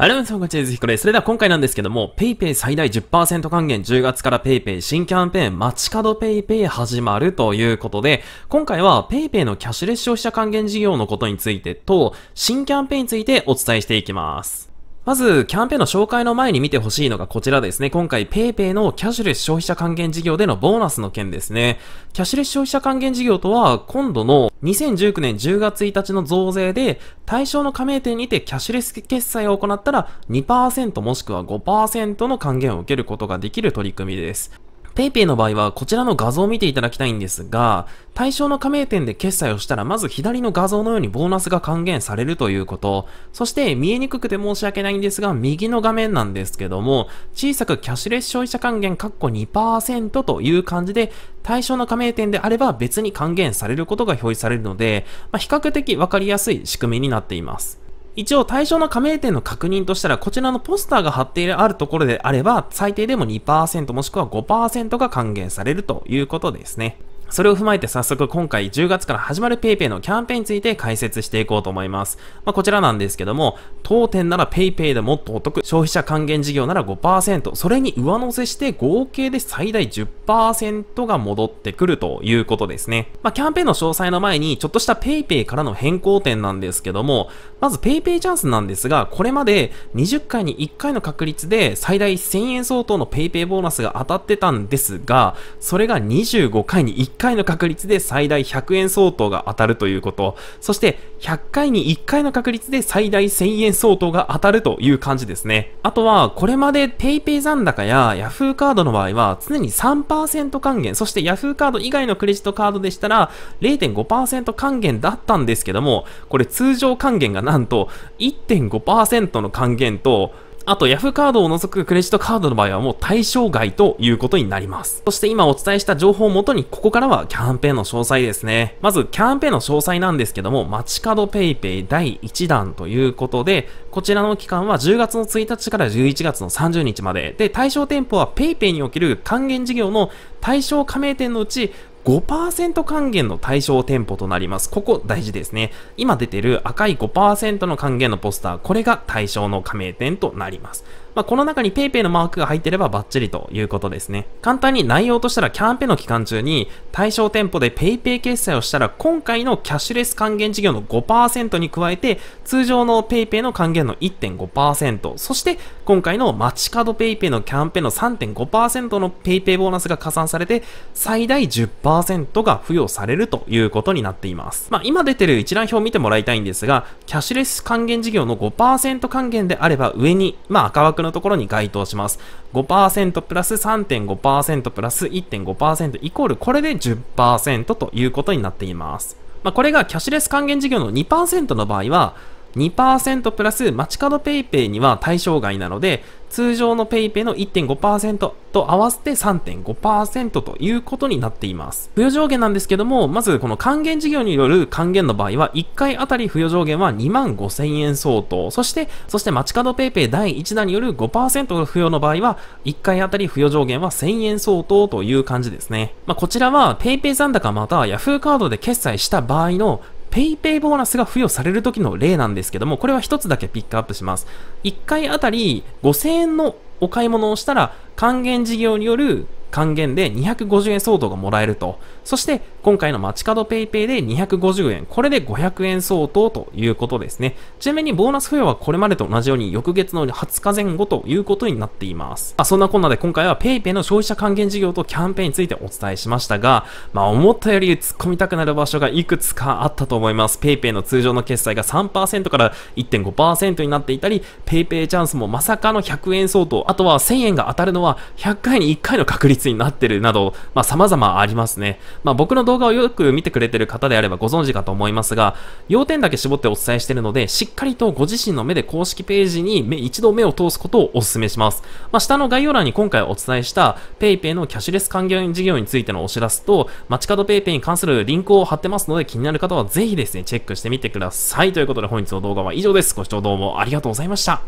アい、ウンサーがチェイズヒコです。それでは今回なんですけども、PayPay 最大10%還元10月から PayPay 新キャンペーン、街角 PayPay 始まるということで、今回は PayPay のキャッシュレス消費者還元事業のことについてと、新キャンペーンについてお伝えしていきます。まず、キャンペーンの紹介の前に見てほしいのがこちらですね。今回、PayPay のキャッシュレス消費者還元事業でのボーナスの件ですね。キャッシュレス消費者還元事業とは、今度の2019年10月1日の増税で、対象の加盟店にてキャッシュレス決済を行ったら2、2%もしくは5%の還元を受けることができる取り組みです。PayPay の場合はこちらの画像を見ていただきたいんですが、対象の加盟店で決済をしたらまず左の画像のようにボーナスが還元されるということ、そして見えにくくて申し訳ないんですが、右の画面なんですけども、小さくキャッシュレス消費者還元2%という感じで、対象の加盟店であれば別に還元されることが表示されるので、まあ、比較的わかりやすい仕組みになっています。一応対象の加盟店の確認としたら、こちらのポスターが貼っているあるところであれば、最低でも2%もしくは5%が還元されるということですね。それを踏まえて早速今回10月から始まる PayPay のキャンペーンについて解説していこうと思います。まあ、こちらなんですけども、当店なら PayPay でもっとお得、消費者還元事業なら5%、それに上乗せして合計で最大10%が戻ってくるということですね。まあ、キャンペーンの詳細の前にちょっとした PayPay からの変更点なんですけども、まず PayPay チャンスなんですが、これまで20回に1回の確率で最大1000円相当の PayPay ボーナスが当たってたんですが、それが25回に1回回の確率で最大100円相当が当たるということ、そして100回に1回の確率で最大1000円相当が当たるという感じですね。あとは、これまで PayPay 残高や Yahoo カードの場合は常に3%還元、そして Yahoo カード以外のクレジットカードでしたら0.5%還元だったんですけども、これ通常還元がなんと1.5%の還元と、あと、ヤフーカードを除くクレジットカードの場合はもう対象外ということになります。そして今お伝えした情報をもとに、ここからはキャンペーンの詳細ですね。まず、キャンペーンの詳細なんですけども、街角 PayPay 第1弾ということで、こちらの期間は10月の1日から11月の30日まで。で、対象店舗は PayPay における還元事業の対象加盟店のうち、5%還元の対象店舗となります。ここ大事ですね。今出てる赤い5%の還元のポスター、これが対象の加盟店となります。まあ、この中に PayPay のマークが入ってればバッチリということですね。簡単に内容としたらキャンペーンの期間中に対象店舗で PayPay 決済をしたら今回のキャッシュレス還元事業の5%に加えて通常の PayPay の還元の1.5%そして今回の街角 PayPay のキャンペーンの3.5%の PayPay ボーナスが加算されて最大10%が付与されるということになっています。まあ、今出てる一覧表を見てもらいたいんですがキャッシュレス還元事業の5%還元であれば上に、まあ、赤枠ののところに該当します。5%プラス3.5%プラス1.5%イコールこれで10%ということになっています。まあ、これがキャッシュレス還元事業の2%の場合は、2%プラス街角カード PayPay には対象外なので、通常の PayPay の1.5%と合わせて3.5%ということになっています。付与上限なんですけども、まずこの還元事業による還元の場合は、1回あたり付与上限は2万5千円相当。そして、そして街角 PayPay 第1弾による5%の付与の場合は、1回あたり付与上限は1000円相当という感じですね。まあ、こちらは PayPay 残高または Yahoo カードで決済した場合の PayPay ボーナスが付与される時の例なんですけども、これは1つだけピックアップします。1回あたり5000円のお買い物をしたら、還元事業による還元で250円相当がもらえると。そして、今回の街角 PayPay で250円、これで500円相当ということですね。ちなみに、ボーナス付与はこれまでと同じように翌月の20日前後ということになっています。まあ、そんなこんなで今回は PayPay の消費者還元事業とキャンペーンについてお伝えしましたが、まあ、思ったより突っ込みたくなる場所がいくつかあったと思います。PayPay の通常の決済が3%から1.5%になっていたり、PayPay チャンスもまさかの100円相当、あとは1000円が当たるのは100回に1回の確率率になってるなど、まあ、様々ありますね。まあ、僕の動画をよく見てくれてる方であればご存知かと思いますが、要点だけ絞ってお伝えしてるので、しっかりとご自身の目で公式ページに目一度目を通すことをお勧めします。まあ、下の概要欄に今回お伝えした PayPay のキャッシュレス還元事業についてのお知らせと、街角 PayPay に関するリンクを貼ってますので、気になる方はぜひですね、チェックしてみてください。ということで本日の動画は以上です。ご視聴どうもありがとうございました。